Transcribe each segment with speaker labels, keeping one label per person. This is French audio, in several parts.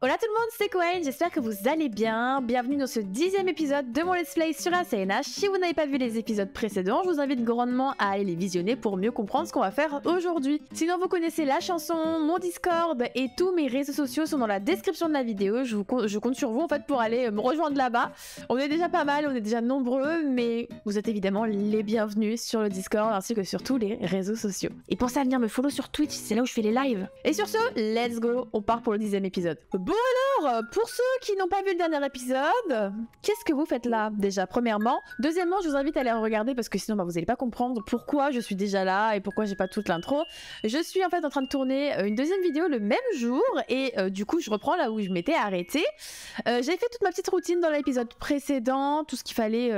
Speaker 1: Hola tout le monde, c'est Cohen, j'espère que vous allez bien. Bienvenue dans ce dixième épisode de mon Let's Play sur la CNH. Si vous n'avez pas vu les épisodes précédents, je vous invite grandement à aller les visionner pour mieux comprendre ce qu'on va faire aujourd'hui. Sinon, vous connaissez la chanson, mon Discord et tous mes réseaux sociaux sont dans la description de la vidéo. Je, vous, je compte sur vous en fait pour aller me rejoindre là-bas. On est déjà pas mal, on est déjà nombreux, mais vous êtes évidemment les bienvenus sur le Discord ainsi que sur tous les réseaux sociaux. Et pensez à venir me follow sur Twitch, c'est là où je fais les lives. Et sur ce, let's go, on part pour le dixième épisode. Bon alors, euh, pour ceux qui n'ont pas vu le dernier épisode, qu'est-ce que vous faites là déjà, premièrement Deuxièmement, je vous invite à aller regarder parce que sinon bah, vous n'allez pas comprendre pourquoi je suis déjà là et pourquoi j'ai pas toute l'intro. Je suis en fait en train de tourner euh, une deuxième vidéo le même jour et euh, du coup je reprends là où je m'étais arrêtée. Euh, j'ai fait toute ma petite routine dans l'épisode précédent, tout ce qu'il fallait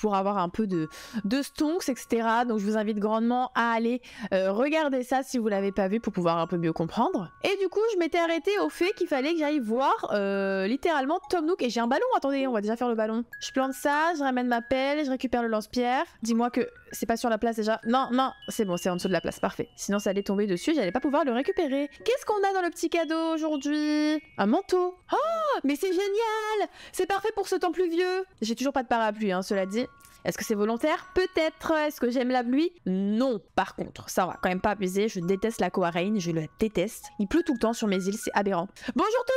Speaker 1: pour avoir un peu de, de stonks, etc. Donc je vous invite grandement à aller regarder ça si vous l'avez pas vu pour pouvoir un peu mieux comprendre. Et du coup je m'étais arrêtée au fait qu'il fallait que j'aille voir euh, littéralement Tom Nook. Et j'ai un ballon, attendez, on va déjà faire le ballon. Je plante ça, je ramène ma pelle, je récupère le lance-pierre. Dis-moi que c'est pas sur la place déjà. Non, non, c'est bon, c'est en dessous de la place, parfait. Sinon ça allait tomber dessus, j'allais pas pouvoir le récupérer. Qu'est-ce qu'on a dans le petit cadeau aujourd'hui Un manteau. Oh, mais c'est génial C'est parfait pour ce temps pluvieux. J'ai toujours pas de parapluie, hein, cela dit. Est-ce que c'est volontaire Peut-être. Est-ce que j'aime la pluie Non. Par contre, ça va quand même pas abuser. Je déteste la Coarain, je le déteste. Il pleut tout le temps sur mes îles, c'est aberrant. Bonjour tout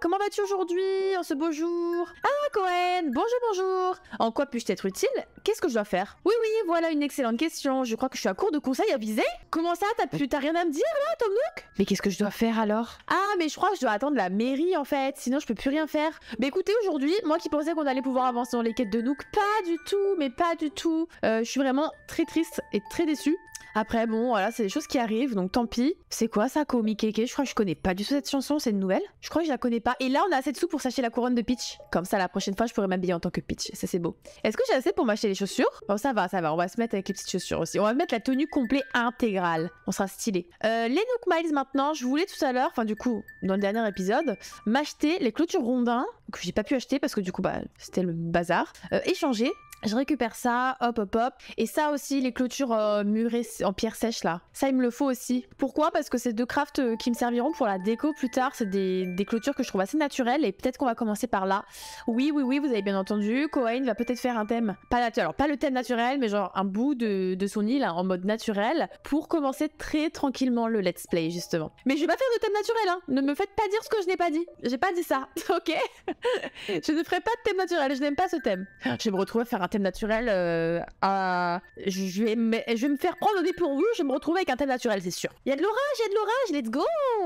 Speaker 1: comment vas-tu aujourd'hui en ce beau jour Ah Cohen, bonjour bonjour En quoi puis-je t'être utile Qu'est-ce que je dois faire Oui oui, voilà une excellente question, je crois que je suis à court de conseils viser Comment ça, t'as rien à me dire là, Tom Nook Mais qu'est-ce que je dois faire alors Ah mais je crois que je dois attendre la mairie en fait, sinon je peux plus rien faire. Mais écoutez, aujourd'hui, moi qui pensais qu'on allait pouvoir avancer dans les quêtes de Nook, pas du tout, mais pas du tout. Euh, je suis vraiment très triste et très déçue. Après, bon, voilà, c'est des choses qui arrivent, donc tant pis. C'est quoi ça, Komikeke Je crois que je connais pas du tout cette chanson, c'est une nouvelle. Je crois que je la connais pas. Et là, on a assez de sous pour s'acheter la couronne de Peach. Comme ça, la prochaine fois, je pourrais m'habiller en tant que Peach. Ça, c'est beau. Est-ce que j'ai assez pour m'acheter les chaussures Bon, ça va, ça va. On va se mettre avec les petites chaussures aussi. On va mettre la tenue complète intégrale. On sera stylé. Euh, les Nook Miles maintenant. Je voulais tout à l'heure, enfin, du coup, dans le dernier épisode, m'acheter les clôtures rondins que j'ai pas pu acheter parce que du coup, bah, c'était le bazar. Euh, échanger je récupère ça, hop hop hop. Et ça aussi, les clôtures euh, murées en pierre sèche là. Ça, il me le faut aussi. Pourquoi Parce que c'est deux crafts euh, qui me serviront pour la déco plus tard. C'est des, des, clôtures que je trouve assez naturelles et peut-être qu'on va commencer par là. Oui, oui, oui, vous avez bien entendu. Cohen va peut-être faire un thème. Pas Alors, pas le thème naturel, mais genre un bout de, de son île hein, en mode naturel pour commencer très tranquillement le let's play justement. Mais je vais pas faire de thème naturel, hein. Ne me faites pas dire ce que je n'ai pas dit. J'ai pas dit ça, ok Je ne ferai pas de thème naturel, je n'aime pas ce thème. Je vais me retrouver à faire un thème naturel, euh, à... je, vais me... je faire prendre au dépourvu, je vais me retrouver avec un thème naturel, c'est sûr. Il y a de l'orage, il y a de l'orage, let's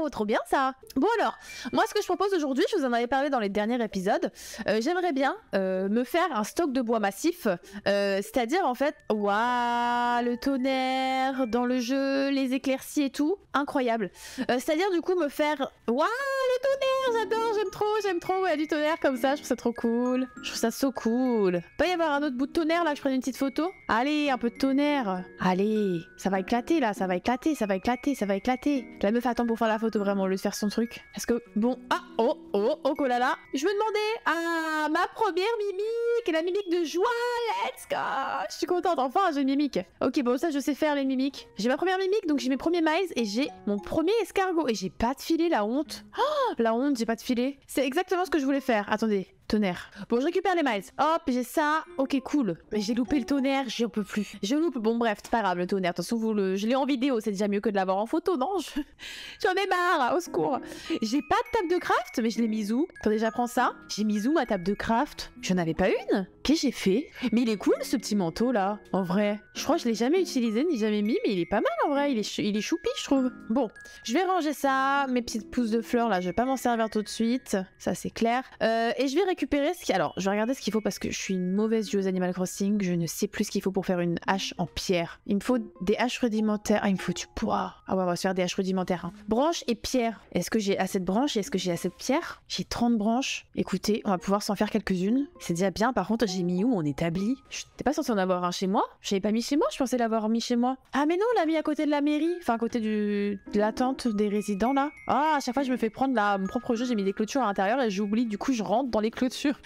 Speaker 1: go Trop bien ça Bon alors, moi ce que je propose aujourd'hui, je vous en avais parlé dans les derniers épisodes, euh, j'aimerais bien euh, me faire un stock de bois massif, c'est-à-dire en fait, waouh, le tonnerre dans le jeu, les éclaircies et tout, incroyable. c'est-à-dire du coup me faire, waouh, tonnerre, j'adore, j'aime trop, j'aime trop. Il y a du tonnerre comme ça, je trouve ça trop cool. Je trouve ça so cool. Pas y avoir un autre bout de tonnerre là, que je prenne une petite photo Allez, un peu de tonnerre. Allez, ça va éclater là, ça va éclater, ça va éclater, ça va éclater. La meuf attend pour faire la photo vraiment, au lieu de faire son truc. est-ce que bon, ah, oh, oh, oh, oh là Je me demandais, ah, ma première mimique, la mimique de joie, let's go. Je suis contente, enfin, j'ai une mimique. Ok, bon, ça, je sais faire les mimiques. J'ai ma première mimique, donc j'ai mes premiers miles et j'ai mon premier escargot. Et j'ai pas de filet, la honte. Oh, la honte, j'ai pas de filet. C'est exactement ce que je voulais faire. Attendez, Tonnerre. Bon, je récupère les miles. Hop, j'ai ça. Ok, cool. Mais j'ai loupé le tonnerre, j'en peux plus. Je loupe. Bon, bref, c'est pas grave, le tonnerre. De toute façon, vous le... je l'ai en vidéo, c'est déjà mieux que de l'avoir en photo, non J'en ai marre, au secours. J'ai pas de table de craft, mais je l'ai mise où Attendez, j'apprends ça. J'ai mis où ma table de craft J'en avais pas une Qu'est-ce que j'ai fait Mais il est cool, ce petit manteau, là. En vrai. Je crois que je l'ai jamais utilisé, ni jamais mis, mais il est pas mal, en vrai. Il est, il est choupi, je trouve. Bon, je vais ranger ça. Mes petites pousses de fleurs, là, je vais pas m'en servir tout de suite. Ça, c'est clair. Euh, et je vais ce qui... Alors, je vais regarder ce qu'il faut parce que je suis une mauvaise joueuse Animal Crossing. Je ne sais plus ce qu'il faut pour faire une hache en pierre. Il me faut des haches rudimentaires. Ah, il me faut du bois. Ah ouais, on va se faire des haches rudimentaires. Hein. Branche et pierre. Est-ce que j'ai assez de branches et est-ce que j'ai assez de pierres J'ai 30 branches. Écoutez, on va pouvoir s'en faire quelques-unes. C'est déjà bien. Par contre, j'ai mis où mon établi Je n'étais pas censée en avoir un chez moi. Je l'avais pas mis chez moi. Je pensais l'avoir mis chez moi. Ah, mais non, on l'a mis à côté de la mairie. Enfin, à côté du... de l'attente des résidents, là. Ah, à chaque fois, je me fais prendre la... mon propre jeu. J'ai mis des clôtures à l'intérieur et j'oublie. Du coup, je rentre dans les sur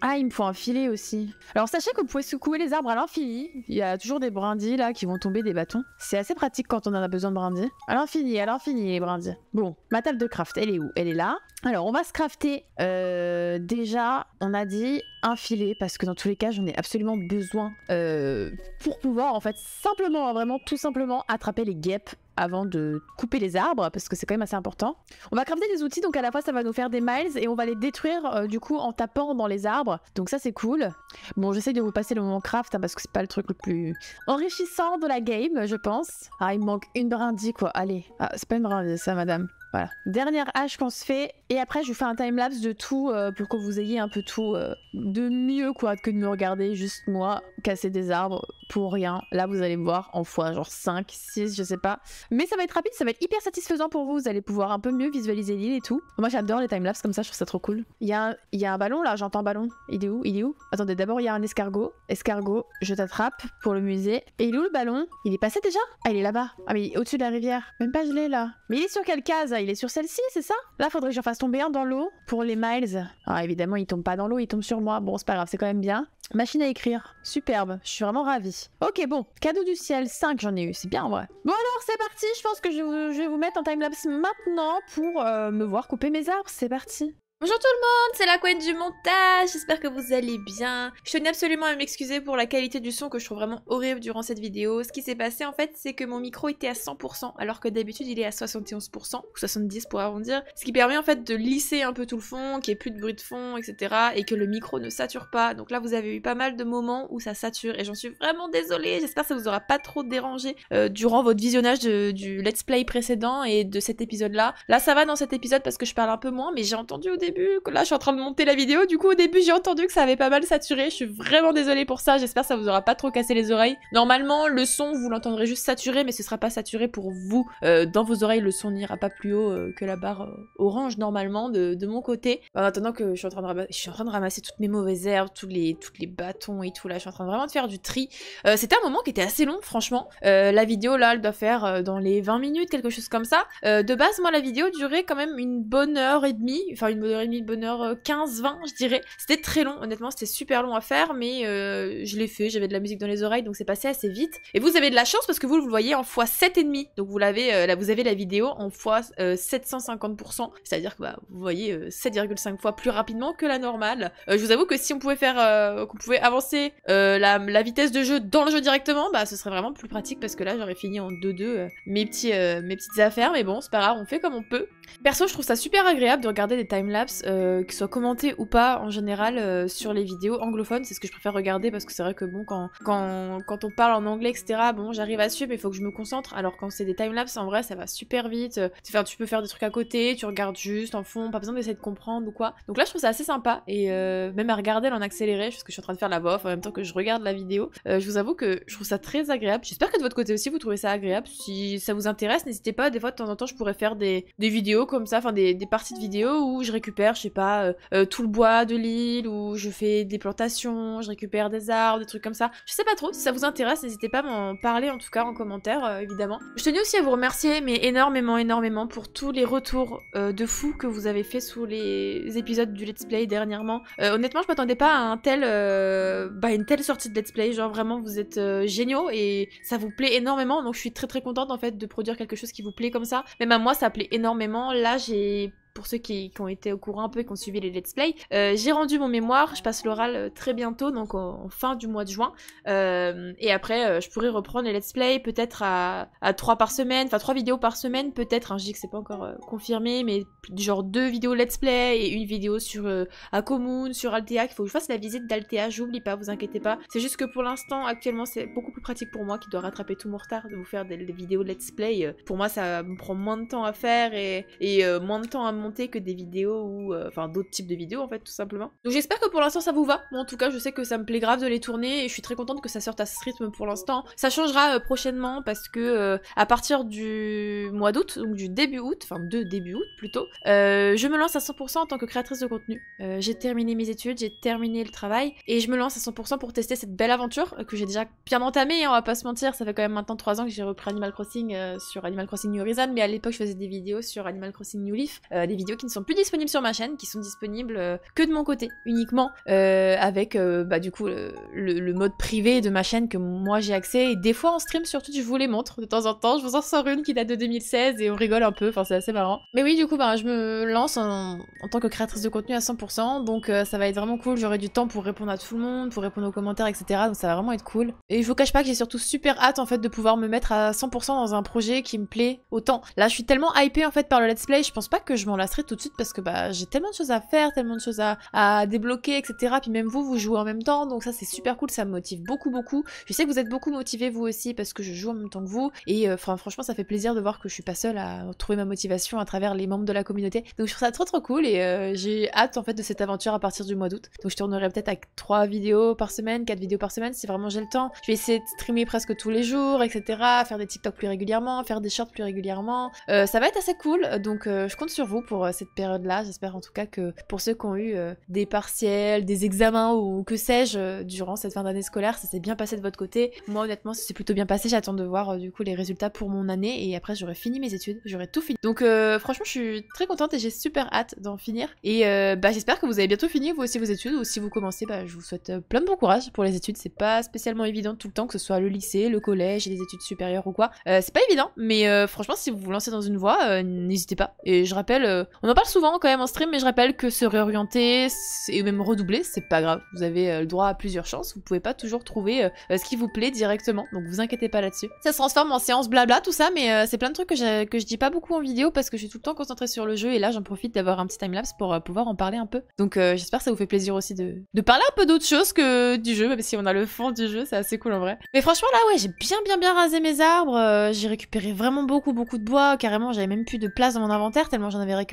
Speaker 1: Ah, il me faut un filet aussi. Alors sachez que vous pouvez secouer les arbres à l'infini. Il y a toujours des brindilles là qui vont tomber des bâtons. C'est assez pratique quand on en a besoin de brindilles. À l'infini, à l'infini les brindilles. Bon, ma table de craft, elle est où Elle est là. Alors, on va se crafter euh, déjà, on a dit, un filet, parce que dans tous les cas, j'en ai absolument besoin euh, pour pouvoir, en fait, simplement, hein, vraiment, tout simplement, attraper les guêpes avant de couper les arbres, parce que c'est quand même assez important. On va crafter des outils, donc à la fois, ça va nous faire des miles, et on va les détruire, euh, du coup, en tapant dans les arbres. Donc ça, c'est cool. Bon, j'essaie de vous passer le moment craft, hein, parce que c'est pas le truc le plus enrichissant de la game, je pense. Ah, il manque une brindille, quoi. Allez, ah, c'est pas une brindille, ça, madame. Voilà. Dernière hache qu'on se fait. Et après, je vous fais un time-lapse de tout euh, pour que vous ayez un peu tout euh, de mieux, quoi, que de me regarder juste moi casser des arbres pour rien. Là, vous allez me voir en fois genre 5, 6, je sais pas. Mais ça va être rapide, ça va être hyper satisfaisant pour vous. Vous allez pouvoir un peu mieux visualiser l'île et tout. Moi, j'adore les timelapses comme ça, je trouve ça trop cool. Il y, a un, y a un ballon là, j'entends ballon. Il est où Il est où Attendez, d'abord, il y a un escargot. Escargot, je t'attrape pour le musée. Et il est où le ballon Il est passé déjà Ah, il est là-bas. Ah, mais au-dessus de la rivière. Même pas l'ai là. Mais il est sur quelle case il est sur celle-ci, c'est ça Là, faudrait que j'en fasse tomber un dans l'eau pour les miles. Ah évidemment, il tombe pas dans l'eau, il tombe sur moi. Bon, c'est pas grave, c'est quand même bien. Machine à écrire. Superbe. Je suis vraiment ravie. Ok, bon. Cadeau du ciel, 5, j'en ai eu. C'est bien en vrai. Bon alors, c'est parti. Je pense que je, vais vous mettre en timelapse maintenant pour euh, me voir couper mes arbres. C'est parti. Bonjour tout le monde, c'est la Queen du montage, j'espère que vous allez bien. Je tenais absolument à m'excuser pour la qualité du son que je trouve vraiment horrible durant cette vidéo. Ce qui s'est passé en fait, c'est que mon micro était à 100% alors que d'habitude il est à 71% ou 70 pour arrondir. Ce qui permet en fait de lisser un peu tout le fond, qu'il n'y ait plus de bruit de fond, etc. Et que le micro ne sature pas. Donc là vous avez eu pas mal de moments où ça sature et j'en suis vraiment désolée. J'espère que ça vous aura pas trop dérangé euh, durant votre visionnage du let's play précédent et de cet épisode là. Là ça va dans cet épisode parce que je parle un peu moins mais j'ai entendu au début Là, je suis en train de monter la vidéo. Du coup, au début, j'ai entendu que ça avait pas mal saturé. Je suis vraiment désolée pour ça. J'espère que ça vous aura pas trop cassé les oreilles. Normalement, le son, vous l'entendrez juste saturé, mais ce sera pas saturé pour vous. Euh, dans vos oreilles, le son n'ira pas plus haut euh, que la barre euh, orange, normalement, de, mon côté. En attendant que je suis en, train de ramasser toutes mes mauvaises herbes, tous les, les bâtons et tout. Là, je suis en train vraiment de faire du tri. C'était un moment qui était assez long, franchement. la vidéo, là, elle doit faire dans les 20 minutes, quelque chose comme ça. de base, moi, la vidéo durait quand même une bonne heure et demie. Enfin, une bonne heure et demi de bonheur, 15-20 euh, je dirais. C'était très long, honnêtement c'était super long à faire, mais euh, je l'ai fait, j'avais de la musique dans les oreilles, donc c'est passé assez vite. Et vous avez de la chance parce que vous, le voyez en x7,5, donc vous, l'avez, euh, là, vous avez la vidéo en x750%, c'est-à-dire que bah, vous voyez 7,5 fois plus rapidement que la normale. je vous avoue que si on pouvait faire, qu'on pouvait avancer la, vitesse de jeu dans le jeu directement, bah ce serait vraiment plus pratique parce que là j'aurais fini en 2-2 mes, mes petites affaires, mais bon c'est pas grave, on fait comme on peut. Perso je trouve ça super agréable de regarder des timelapses qui euh, qu'ils soient commentés ou pas en général euh, sur les vidéos anglophones, c'est ce que je préfère regarder parce que c'est vrai que bon, quand, quand, on parle en anglais, etc., bon, j'arrive à suivre, mais il faut que je me concentre. Alors quand c'est des timelapses, en vrai, ça va super vite. Euh, tu peux faire des trucs à côté, tu regardes juste en fond, pas besoin d'essayer de comprendre ou quoi. Donc là, je trouve ça assez sympa et même à regarder l'en accéléré, parce que je suis en train de faire la bof en même temps que je regarde la vidéo. je vous avoue que je trouve ça très agréable. J'espère que de votre côté aussi, vous trouvez ça agréable. Si ça vous intéresse, n'hésitez pas. Des fois, de temps en temps, je pourrais faire des, vidéos comme ça, enfin des, des parties de vidéos où je récupère je sais pas, euh, euh, tout le bois de l'île où je fais des plantations, je récupère des arbres, des trucs comme ça. Je sais pas trop, si ça vous intéresse, n'hésitez pas à m'en parler en tout cas en commentaire, euh, évidemment. Je tenais aussi à vous remercier, mais énormément, énormément pour tous les retours de fou que vous avez fait sous les épisodes du Let's Play dernièrement. honnêtement, je m'attendais pas à un tel, bah, une telle sortie de Let's Play, genre vraiment vous êtes géniaux et ça vous plaît énormément, donc je suis très très contente en fait de produire quelque chose qui vous plaît comme ça. Même à moi, ça plaît énormément. Là, j'ai pour ceux qui, ont été au courant un peu et qui ont suivi les let's play. Euh, j'ai rendu mon mémoire, je passe l'oral euh, très bientôt, donc en, fin du mois de juin. Euh, et après, je pourrai reprendre les let's play peut-être à, à 3 par semaine, enfin trois vidéos par semaine peut-être, hein, je dis que c'est pas encore confirmé, mais genre 2 vidéos let's play et une vidéo sur à sur Altea, qu'il faut que je fasse la visite d'Altea, j'oublie pas, vous inquiétez pas. C'est juste que pour l'instant, actuellement, c'est beaucoup plus pratique pour moi qui dois rattraper tout mon retard de vous faire des, vidéos let's play. Pour moi, ça me prend moins de temps à faire et, moins de temps à mon que des vidéos ou euh, enfin d'autres types de vidéos en fait tout simplement. Donc j'espère que pour l'instant ça vous va. Moi en tout cas je sais que ça me plaît grave de les tourner et je suis très contente que ça sorte à ce rythme pour l'instant. Ça changera euh, prochainement parce que euh, à partir du mois d'août, donc du début août, enfin de début août plutôt, je me lance à 100% en tant que créatrice de contenu. j'ai terminé mes études, j'ai terminé le travail et je me lance à 100% pour tester cette belle aventure que j'ai déjà bien entamée, hein, on va pas se mentir, ça fait quand même maintenant 3 ans que j'ai repris Animal Crossing sur Animal Crossing New Horizons mais à l'époque je faisais des vidéos sur Animal Crossing New Leaf des vidéos qui ne sont plus disponibles sur ma chaîne, qui sont disponibles euh, que de mon côté uniquement, euh, avec euh, bah, du coup le, mode privé de ma chaîne que moi j'ai accès. Et des fois en stream surtout je vous les montre de temps en temps. Je vous en sors une qui date de 2016 et on rigole un peu. Enfin, c'est assez marrant. Mais oui, du coup, ben, je me lance en, tant que créatrice de contenu à 100%. Donc ça va être vraiment cool. J'aurai du temps pour répondre à tout le monde, pour répondre aux commentaires, etc. Donc ça va vraiment être cool. Et je vous cache pas que j'ai surtout super hâte en fait de pouvoir me mettre à 100% dans un projet qui me plaît autant. Là, je suis tellement hypée en fait par le let's play. Je pense pas que je m'en la tout de suite parce que bah, j'ai tellement de choses à faire, tellement de choses à, à, débloquer, etc. Puis même vous, vous jouez en même temps, donc ça c'est super cool, ça me motive beaucoup, beaucoup. Je sais que vous êtes beaucoup motivés vous aussi parce que je joue en même temps que vous. Et euh, enfin franchement, ça fait plaisir de voir que je suis pas seule à trouver ma motivation à travers les membres de la communauté. Donc je trouve ça trop trop cool et euh, j'ai hâte en fait de cette aventure à partir du mois d'août. Donc je tournerai peut-être à 3 vidéos par semaine, 4 vidéos par semaine si vraiment j'ai le temps. Je vais essayer de streamer presque tous les jours, etc. Faire des TikTok plus régulièrement, faire des shorts plus régulièrement. Euh, ça va être assez cool, donc je compte sur vous pour euh, cette période-là. J'espère en tout cas que pour ceux qui ont eu euh, des partiels, des examens ou que sais-je euh, durant cette fin d'année scolaire, ça s'est bien passé de votre côté. Moi honnêtement, ça s'est plutôt bien passé. J'attends de voir du coup les résultats pour mon année et après j'aurai fini mes études, j'aurai tout fini. Donc franchement, je suis très contente et j'ai super hâte d'en finir. Et bah, j'espère que vous avez bientôt fini vous aussi vos études ou si vous commencez, bah, je vous souhaite plein de bon courage pour les études. C'est pas spécialement évident tout le temps que ce soit le lycée, le collège, les études supérieures ou quoi. c'est pas évident, mais franchement, si vous vous lancez dans une voie, n'hésitez pas. Et je rappelle on en parle souvent quand même en stream, mais je rappelle que se réorienter et même redoubler, c'est pas grave. Vous avez euh, le droit à plusieurs chances, vous pouvez pas toujours trouver euh, ce qui vous plaît directement, donc vous inquiétez pas là-dessus. Ça se transforme en séance blabla, tout ça, mais euh, c'est plein de trucs que je, que je dis pas beaucoup en vidéo parce que je suis tout le temps concentrée sur le jeu et là j'en profite d'avoir un petit timelapse pour pouvoir en parler un peu. Donc j'espère que ça vous fait plaisir aussi de, de parler un peu d'autre chose que du jeu, même si on a le fond du jeu, c'est assez cool en vrai. Mais franchement là, ouais, j'ai bien bien bien rasé mes arbres, j'ai récupéré vraiment beaucoup beaucoup de bois, carrément j'avais même plus de place dans mon inventaire tellement j'en avais récupéré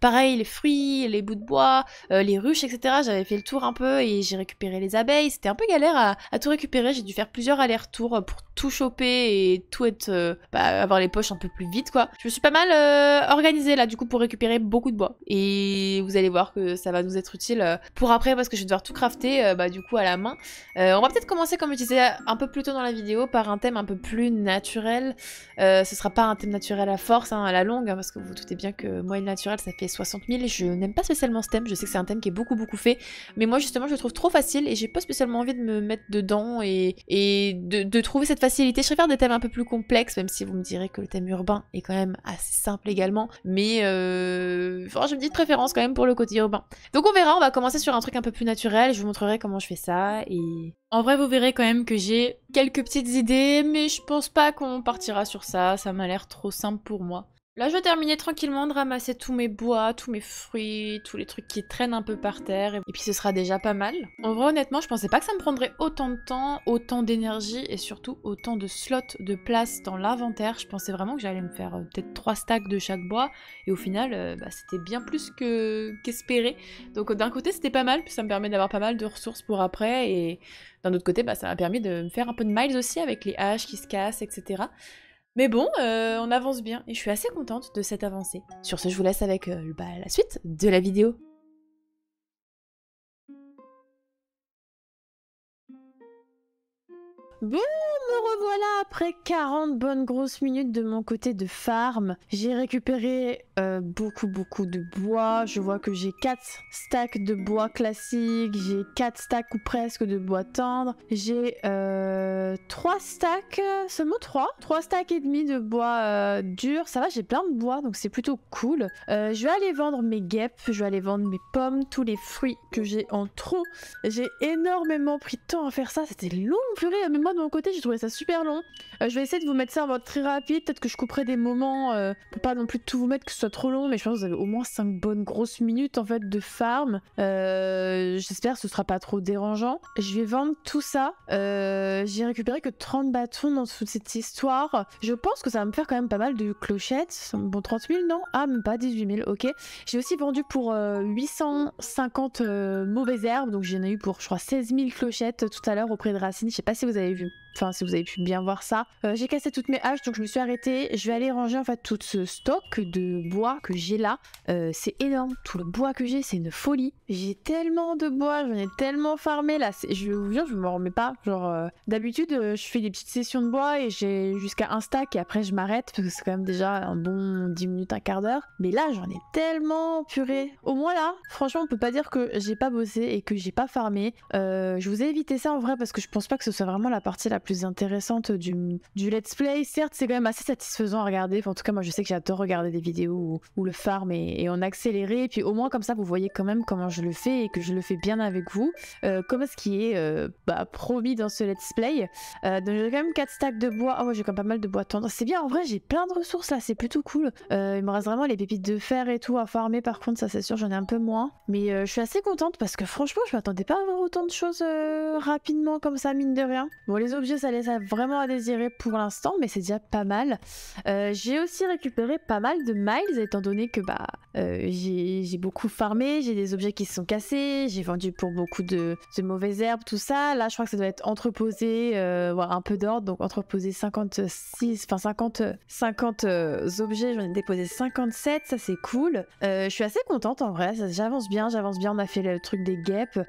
Speaker 1: Pareil, les fruits, les bouts de bois, euh, les ruches, etc. J'avais fait le tour un peu et j'ai récupéré les abeilles. C'était un peu galère à, tout récupérer. J'ai dû faire plusieurs allers-retours pour tout choper et tout être. Euh, bah, avoir les poches un peu plus vite, quoi. Je me suis pas mal euh, organisée là, du coup, pour récupérer beaucoup de bois. Et vous allez voir que ça va nous être utile pour après parce que je vais devoir tout crafter, bah, du coup, à la main. on va peut-être commencer, comme je disais un peu plus tôt dans la vidéo, par un thème un peu plus naturel. ce sera pas un thème naturel à force, hein, à la longue, hein, parce que vous, vous doutez bien que moi naturel, ça fait 60 000. Je n'aime pas spécialement ce thème, je sais que c'est un thème qui est beaucoup beaucoup fait, mais moi justement je le trouve trop facile et j'ai pas spécialement envie de me mettre dedans et, de, trouver cette facilité. Je préfère des thèmes un peu plus complexes, même si vous me direz que le thème urbain est quand même assez simple également, mais euh... enfin, j'ai une petite préférence quand même pour le côté urbain. Donc on verra, on va commencer sur un truc un peu plus naturel, je vous montrerai comment je fais ça et... En vrai, vous verrez quand même que j'ai quelques petites idées, mais je pense pas qu'on partira sur ça, ça m'a l'air trop simple pour moi. Là, je vais terminer tranquillement de ramasser tous mes bois, tous mes fruits, tous les trucs qui traînent un peu par terre. Et puis ce sera déjà pas mal. En vrai, honnêtement, je pensais pas que ça me prendrait autant de temps, autant d'énergie et surtout autant de slots de place dans l'inventaire. Je pensais vraiment que j'allais me faire euh, peut-être trois stacks de chaque bois. Et au final, euh, bah, c'était bien plus qu'espéré. Donc d'un côté, c'était pas mal, puis ça me permet d'avoir pas mal de ressources pour après. Et d'un autre côté, bah, ça m'a permis de me faire un peu de miles aussi avec les haches qui se cassent, etc. Mais bon, euh, on avance bien et je suis assez contente de cette avancée. Sur ce, je vous laisse avec euh, bah, la suite de la vidéo. Bon, me revoilà après 40 bonnes grosses minutes de mon côté de farm. J'ai récupéré euh, beaucoup beaucoup de bois. Je vois que j'ai 4 stacks de bois classique. J'ai 4 stacks ou presque de bois tendre. J'ai 3 euh, stacks, euh, seulement 3. 3 stacks et demi de bois dur. Ça va, j'ai plein de bois donc c'est plutôt cool. je vais aller vendre mes guêpes. Je vais aller vendre mes pommes, tous les fruits que j'ai en trop. J'ai énormément pris de temps à faire ça. C'était long purée. Mais de mon côté, j'ai trouvé ça super long. Euh, je vais essayer de vous mettre ça en mode très rapide. Peut-être que je couperai des moments euh, pour pas non plus tout vous mettre que ce soit trop long. Mais je pense que vous avez au moins 5 bonnes grosses minutes en fait de farm. Euh, j'espère que ce sera pas trop dérangeant. Je vais vendre tout ça. J'ai récupéré que 30 bâtons dans toute cette histoire. Je pense que ça va me faire quand même pas mal de clochettes. Bon, 30 000 non Ah, même pas 18 000, ok. J'ai aussi vendu pour 850 mauvaises herbes. Donc j'en ai eu pour, je crois, 16 000 clochettes tout à l'heure auprès de Racine. Je sais pas si vous avez preview enfin si vous avez pu bien voir ça. Euh, j'ai cassé toutes mes haches donc je me suis arrêtée. Je vais aller ranger en fait tout ce stock de bois que j'ai là. Euh, c'est énorme, tout le bois que j'ai c'est une folie. J'ai tellement de bois, j'en ai tellement farmé là. Je vous jure, je me remets pas. Genre euh, d'habitude je fais des petites sessions de bois et j'ai jusqu'à un stack et après je m'arrête parce que c'est quand même déjà un bon 10 minutes, un quart d'heure. Mais là j'en ai tellement puré. Au moins là, franchement on peut pas dire que j'ai pas bossé et que j'ai pas farmé. je vous ai évité ça en vrai parce que je pense pas que ce soit vraiment la partie la plus intéressante du, du let's play. Certes, c'est quand même assez satisfaisant à regarder. en tout cas, moi, je sais que j'adore regarder des vidéos où, le farm est, en accéléré. Et puis, au moins, comme ça, vous voyez quand même comment je le fais et que je le fais bien avec vous. Euh, comme ce qui est euh, bah, promis dans ce let's play. Euh, donc, j'ai quand même 4 stacks de bois. oh, ouais, j'ai quand même pas mal de bois tendre. C'est bien, en vrai, j'ai plein de ressources là. C'est plutôt cool. il me reste vraiment les pépites de fer et tout à farmer. Par contre, ça, c'est sûr, j'en ai un peu moins. Mais je suis assez contente parce que franchement, je m'attendais pas à avoir autant de choses rapidement comme ça, mine de rien. Bon, les objets ça laisse vraiment à désirer pour l'instant, mais c'est déjà pas mal. Euh, j'ai aussi récupéré pas mal de miles, étant donné que bah, euh, j'ai beaucoup farmé, j'ai des objets qui se sont cassés, j'ai vendu pour beaucoup de, mauvaises herbes, tout ça. Là, je crois que ça doit être entreposé, euh, un peu d'ordre, donc entreposé 56, enfin 50, 50 euh, objets, j'en ai déposé 57, ça c'est cool. Euh, je suis assez contente en vrai, j'avance bien, j'avance bien, on a fait le truc des guêpes.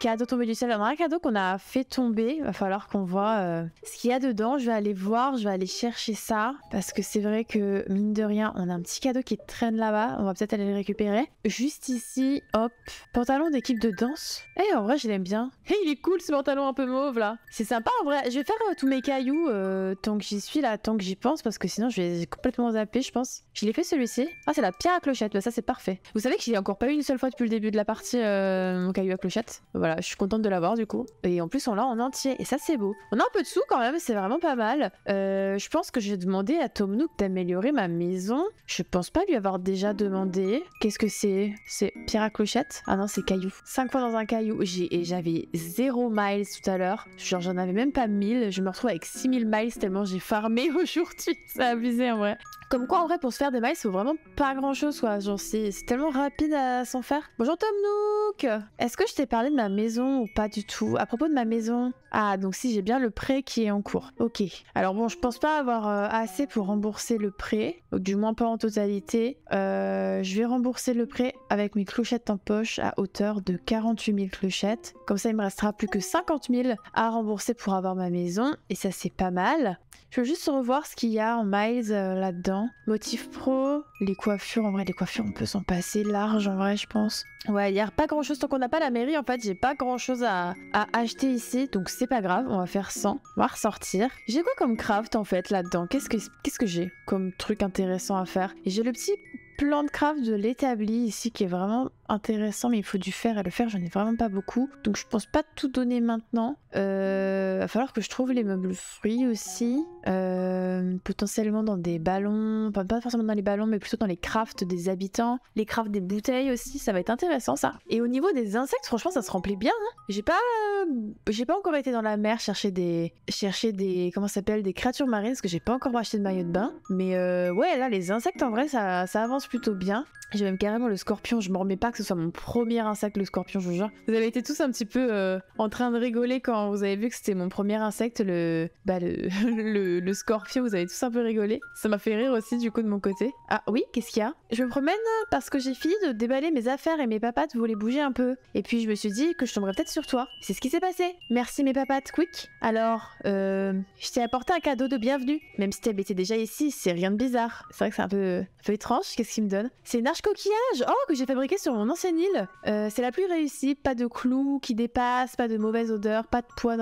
Speaker 1: cadeau tombé du ciel, on a un cadeau qu'on a fait tomber, va falloir qu'on voit ce qu'il y a dedans, je vais aller voir, je vais aller chercher ça, parce que c'est vrai que mine de rien, on a un petit cadeau qui traîne là-bas, on va peut-être aller le récupérer. Juste ici, hop, pantalon d'équipe de danse. Eh, en vrai, je l'aime bien. Eh, il est cool ce pantalon un peu mauve là. C'est sympa en vrai. Je vais faire euh, tous mes cailloux euh, tant que j'y suis là, tant que j'y pense, parce que sinon je vais complètement zapper, je pense. Je l'ai fait celui-ci. Ah, c'est la pierre à clochette, bah, ça c'est parfait. Vous savez que j'ai encore pas eu une seule fois depuis le début de la partie, euh, mon caillou à clochette. Voilà, je suis contente de l'avoir du coup. Et en plus, on l'a en entier, et ça c'est beau. On a un peu de sous quand même, c'est vraiment pas mal. je pense que j'ai demandé à Tom Nook d'améliorer ma maison. Je pense pas lui avoir déjà demandé qu'est-ce que c'est C'est pierre à clochette Ah non, c'est caillou. Cinq fois dans un caillou. J'ai, et j'avais zéro miles tout à l'heure. Genre, j'en avais même pas 1000. Je me retrouve avec 6000 miles tellement j'ai farmé aujourd'hui. C'est abusé en vrai. Comme quoi, en vrai, pour se faire des mailles, c'est vraiment pas grand chose, quoi. Genre, c'est tellement rapide à s'en faire. Bonjour, Tom Nook Est-ce que je t'ai parlé de ma maison ou pas du tout À propos de ma maison. Ah, donc si, j'ai bien le prêt qui est en cours. Ok. Alors, bon, je pense pas avoir euh, assez pour rembourser le prêt. Donc, du moins, pas en totalité. Euh, je vais rembourser le prêt avec mes clochettes en poche à hauteur de 48 000 clochettes. Comme ça, il me restera plus que 50 000 à rembourser pour avoir ma maison. Et ça, c'est pas mal juste revoir ce qu'il y a en Miles euh, là-dedans. Motif pro, les coiffures, en vrai, les coiffures, on peut s'en passer large, en vrai, je pense. Ouais, il n'y a pas grand-chose. Tant qu'on n'a pas la mairie, en fait, j'ai pas grand-chose à, acheter ici. Donc, c'est pas grave, on va faire 100. On va ressortir. J'ai quoi comme craft, en fait, là-dedans Qu'est-ce que, qu'est-ce que j'ai comme truc intéressant à faire J'ai le petit plan de craft de l'établi ici qui est vraiment intéressant, mais il faut du faire et le faire, j'en ai vraiment pas beaucoup. Donc je pense pas tout donner maintenant. Euh, va falloir que je trouve les meubles fruits aussi, euh, potentiellement dans des ballons, enfin, pas forcément dans les ballons, mais plutôt dans les crafts des habitants, les crafts des bouteilles aussi, ça va être intéressant ça. Et au niveau des insectes, franchement, ça se remplit bien. Hein. j'ai pas, euh, j'ai pas encore été dans la mer chercher des, chercher des, comment s'appelle, des créatures marines, parce que j'ai pas encore acheté de maillot de bain. Mais euh, ouais, là les insectes en vrai, ça, ça avance plutôt bien. J'ai même carrément le scorpion, je m'en remets pas que ce soit mon premier insecte, le scorpion, je vous jure. Vous avez été tous un petit peu euh, en train de rigoler quand vous avez vu que c'était mon premier insecte, le, bah, le, le, scorpion, vous avez tous un peu rigolé. Ça m'a fait rire aussi du coup de mon côté. Ah oui, qu'est-ce qu'il y a Je me promène parce que j'ai fini de déballer mes affaires et mes papates voulaient bouger un peu. Et puis je me suis dit que je tomberais peut-être sur toi. C'est ce qui s'est passé. Merci mes papates, quick. Alors, euh, je t'ai apporté un cadeau de bienvenue. Même si t'habitais déjà ici, c'est rien de bizarre. C'est vrai que c'est un peu, un peu étrange, qu'est-ce qu'il me donne C'est une arche coquillage Oh, que j'ai fabriqué sur mon mon ancienne île, euh, c'est la plus réussie. Pas de clous qui dépassent, pas de mauvaise odeur, pas de poids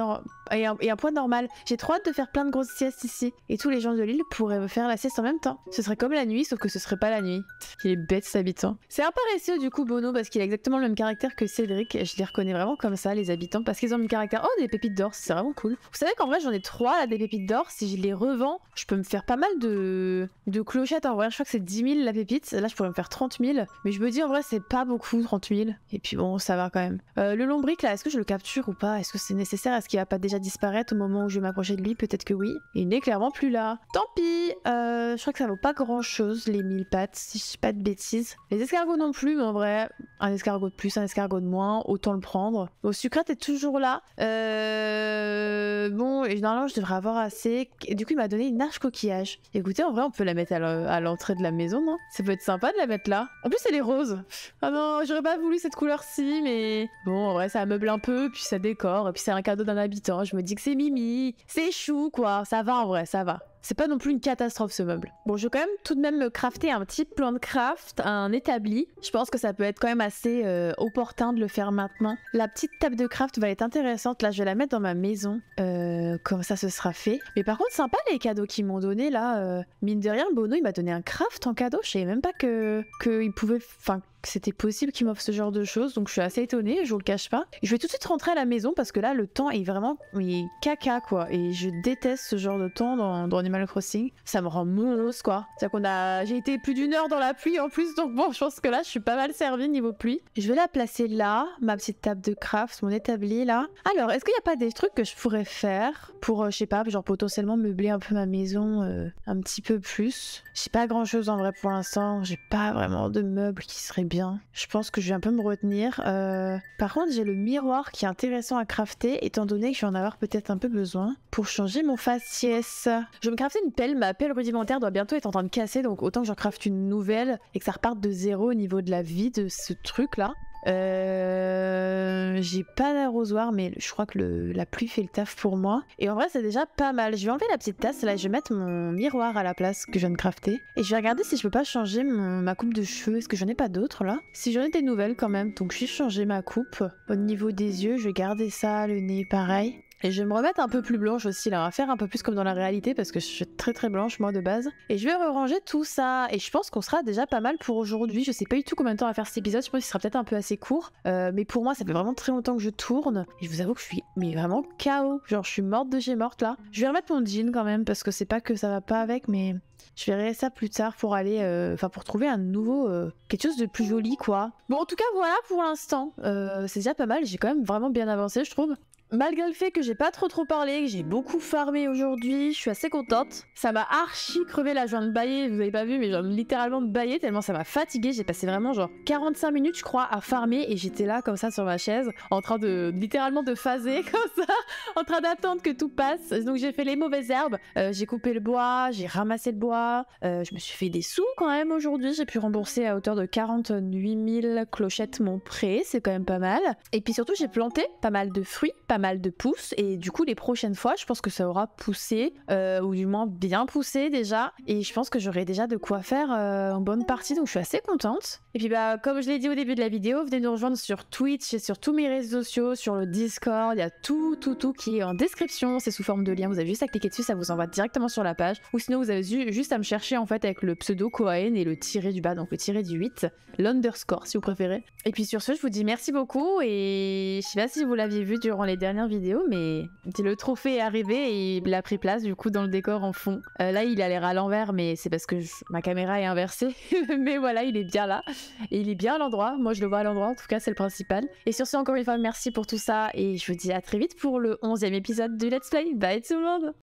Speaker 1: et et un poids normal. J'ai trop hâte de faire plein de grosses siestes ici. Et tous les gens de l'île pourraient faire la sieste en même temps. Ce serait comme la nuit, sauf que ce serait pas la nuit. Il est bête cet habitant. C'est un paresseux du coup Bono parce qu'il a exactement le même caractère que Cédric. Je les reconnais vraiment comme ça, les habitants, parce qu'ils ont le même caractère. Oh, des pépites d'or, c'est vraiment cool. Vous savez qu'en vrai, j'en ai trois là, des pépites d'or. Si je les revends, je peux me faire pas mal de, de clochettes. En vrai, je crois que c'est 10 000 la pépite. Là, je pourrais me faire 30 000. Mais je me dis, en vrai, c'est pas bon beaucoup, 30 000. Et puis bon, ça va quand même. Euh, le lombric là, est-ce que je le capture ou pas Est-ce que c'est nécessaire Est-ce qu'il va pas déjà disparaître au moment où je vais m'approcher de lui Peut-être que oui. Il n'est clairement plus là. Tant pis euh, Je crois que ça vaut pas grand chose les 1000 pattes, si je suis pas de bêtises. Les escargots non plus, mais en vrai, un escargot de plus, un escargot de moins, autant le prendre. Bon, Sucrate est toujours là. Euh... Bon, et normalement je devrais avoir assez. Du coup, il m'a donné une arche coquillage. Écoutez, en vrai, on peut la mettre à l'entrée de la maison, non Ça peut être sympa de la mettre là. En plus, elle est rose. Ah non j'aurais pas voulu cette couleur-ci, mais bon, en vrai, ça meuble un peu, puis ça décore, puis c'est un cadeau d'un habitant. Je me dis que c'est Mimi, c'est chou, quoi. Ça va en vrai, ça va. C'est pas non plus une catastrophe ce meuble. Bon, je vais quand même tout de même me crafter un petit plan de craft, un établi. Je pense que ça peut être quand même assez euh, opportun de le faire maintenant. La petite table de craft va être intéressante. Là, je vais la mettre dans ma maison. Euh, comme ça, ce sera fait. Mais par contre, sympa les cadeaux qu'ils m'ont donné là. Euh. mine de rien, Bono, il m'a donné un craft en cadeau. Je savais même pas que qu'il pouvait, enfin, c'était possible qu'il m'offrent ce genre de choses, donc je suis assez étonnée, je vous le cache pas. je vais tout de suite rentrer à la maison parce que là, le temps est vraiment caca, quoi. Et je déteste ce genre de temps dans, Animal Crossing. Ça me rend morose quoi. C'est-à-dire qu'on a... J'ai été plus d'une heure dans la pluie en plus, donc bon, je pense que là, je suis pas mal servie niveau pluie. Je vais la placer là, ma petite table de craft, mon établi, là. Alors, est-ce qu'il n'y a pas des trucs que je pourrais faire pour, euh, je sais pas, genre potentiellement meubler un peu ma maison euh, un petit peu plus je sais pas grand-chose en vrai pour l'instant. J'ai pas vraiment de meubles qui seraient je pense que je vais un peu me retenir. Euh, par contre, j'ai le miroir qui est intéressant à crafter, étant donné que je vais en avoir peut-être un peu besoin pour changer mon faciès. Je vais me crafter une pelle. Ma pelle rudimentaire doit bientôt être en train de casser, donc autant que j'en crafte une nouvelle et que ça reparte de zéro au niveau de la vie de ce truc-là. Euh, j'ai pas d'arrosoir, mais je crois que la pluie fait le taf pour moi. Et en vrai, c'est déjà pas mal. Je vais enlever la petite tasse, là, je vais mettre mon miroir à la place que je viens de crafter. Et je vais regarder si je peux pas changer ma coupe de cheveux. Est-ce que j'en ai pas d'autres, là Si j'en ai des nouvelles, quand même. Donc, je vais changer ma coupe. Au niveau des yeux, je vais garder ça, le nez, pareil. Et je vais me remettre un peu plus blanche aussi là, à hein. faire un peu plus comme dans la réalité parce que je suis très très blanche moi de base. Et je vais ranger tout ça et je pense qu'on sera déjà pas mal pour aujourd'hui. Je sais pas du tout combien de temps va faire cet épisode, je pense qu'il sera peut-être un peu assez court. Euh, mais pour moi ça fait vraiment très longtemps que je tourne et je vous avoue que je suis mais vraiment KO. Genre je suis morte de chez morte là. Je vais remettre mon jean quand même parce que c'est pas que ça va pas avec mais je verrai ça plus tard pour aller, euh, enfin pour trouver un nouveau, euh, quelque chose de plus joli quoi. Bon en tout cas voilà pour l'instant, c'est déjà pas mal, j'ai quand même vraiment bien avancé je trouve. Malgré le fait que j'ai pas trop trop parlé, que j'ai beaucoup farmé aujourd'hui, je suis assez contente. Ça m'a archi crevé la joie de bailler, vous avez pas vu, mais genre littéralement bailler tellement ça m'a fatigué. J'ai passé vraiment genre 45 minutes, je crois, à farmer et j'étais là comme ça sur ma chaise, en train de littéralement de phaser comme ça, en train d'attendre que tout passe. Donc j'ai fait les mauvaises herbes, euh, j'ai coupé le bois, j'ai ramassé le bois, euh, je me suis fait des sous quand même aujourd'hui. J'ai pu rembourser à hauteur de 48 000 clochettes mon prêt, c'est quand même pas mal. Et puis surtout j'ai planté pas mal de fruits, mal de pouces et du coup les prochaines fois je pense que ça aura poussé euh, ou du moins bien poussé déjà et je pense que j'aurai déjà de quoi faire euh, en bonne partie donc je suis assez contente. Et puis bah comme je l'ai dit au début de la vidéo, venez nous rejoindre sur Twitch et sur tous mes réseaux sociaux, sur le Discord, il y a tout tout tout qui est en description, c'est sous forme de lien, vous avez juste à cliquer dessus, ça vous envoie directement sur la page ou sinon vous avez juste à me chercher en fait avec le pseudo Cohen et le tiré du bas donc le tiré du 8, l'underscore si vous préférez. Et puis sur ce, je vous dis merci beaucoup et je sais pas si vous l'aviez vu durant les Dernière vidéo, mais le trophée est arrivé et il a pris place du coup dans le décor en fond. Euh, là, il a l'air à l'envers, mais c'est parce que ma caméra est inversée. mais voilà, il est bien là. Et il est bien à l'endroit. Moi, je le vois à l'endroit, en tout cas, c'est le principal. Et sur ce, encore une fois, merci pour tout ça. Et je vous dis à très vite pour le 11e épisode du Let's Play. Bye tout le monde!